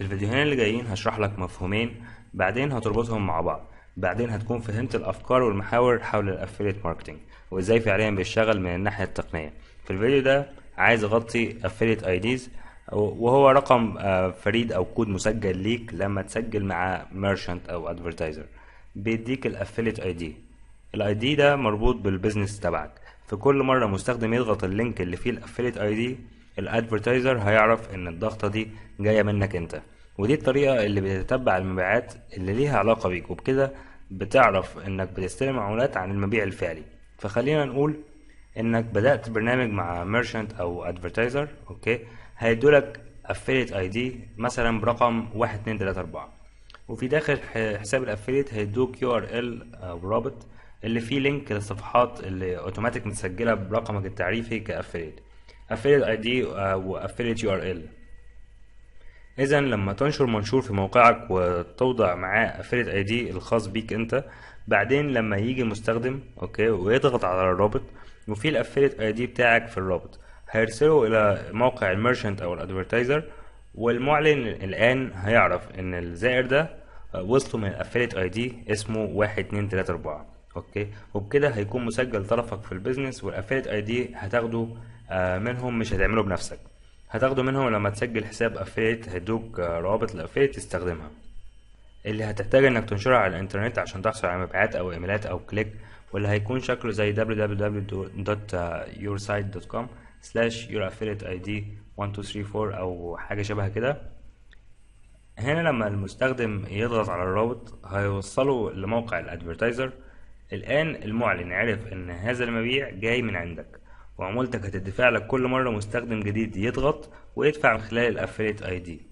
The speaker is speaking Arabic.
في الفيديوهين اللي جايين هشرح لك مفهومين بعدين هتربطهم مع بعض بعدين هتكون فهمت الافكار والمحاور حول الافيليت ماركتنج وازاي فعليا بيشتغل من الناحيه التقنيه في الفيديو ده عايز اغطي افيليت ديز وهو رقم آه، فريد او كود مسجل ليك لما تسجل مع ميرشنت او ادفرتايزر بيديك الافيليت اي دي الاي دي ده مربوط بالبيزنس تبعك في كل مره مستخدم يضغط اللينك اللي فيه الافيليت اي دي الادفرتايزر هيعرف ان الضغطه دي جايه منك انت ودي الطريقه اللي بتتبع المبيعات اللي ليها علاقه بيك وبكده بتعرف انك بتستلم عمولات عن المبيع الفعلي فخلينا نقول انك بدات برنامج مع ميرشنت او ادفرتايزر اوكي هيدولك افيليت اي دي مثلا برقم 1234 وفي داخل حساب الافيليت هيدوك يو ار ال او رابط اللي فيه لينك للصفحات اللي اوتوماتيك متسجله برقمك التعريفي كافيليت affiliate ID و affiliate URL اذا لما تنشر منشور في موقعك وتوضع معاه affiliate ID الخاص بيك انت بعدين لما يجي المستخدم اوكي ويضغط على الرابط وفي الافيليت اي دي بتاعك في الرابط هيرسله الى موقع الميرشنت او الادفرتايزر والمعلن الان هيعرف ان الزائر ده آه، وصله من الافيليت اي دي اسمه واحد اتنين تلاتة اربعة اوكي وبكده هيكون مسجل طرفك في البيزنس والافيليت اي دي هتاخده آه، منهم مش هتعمله بنفسك هتاخده منهم لما تسجل حساب افيليت هيدوك آه، روابط الافيليت تستخدمها اللي هتحتاج انك تنشرها على الانترنت عشان تحصل على مبيعات او ايميلات او كليك واللي هيكون شكله زي www.yoursite.com slash your affiliate id 1234 او حاجه شبه كده هنا لما المستخدم يضغط على الرابط هيوصله لموقع الادفرتايزر الآن المعلن عرف إن هذا المبيع جاي من عندك وعمولتك هتدفع لك كل مرة مستخدم جديد يضغط ويدفع من خلال الأفريت اي دي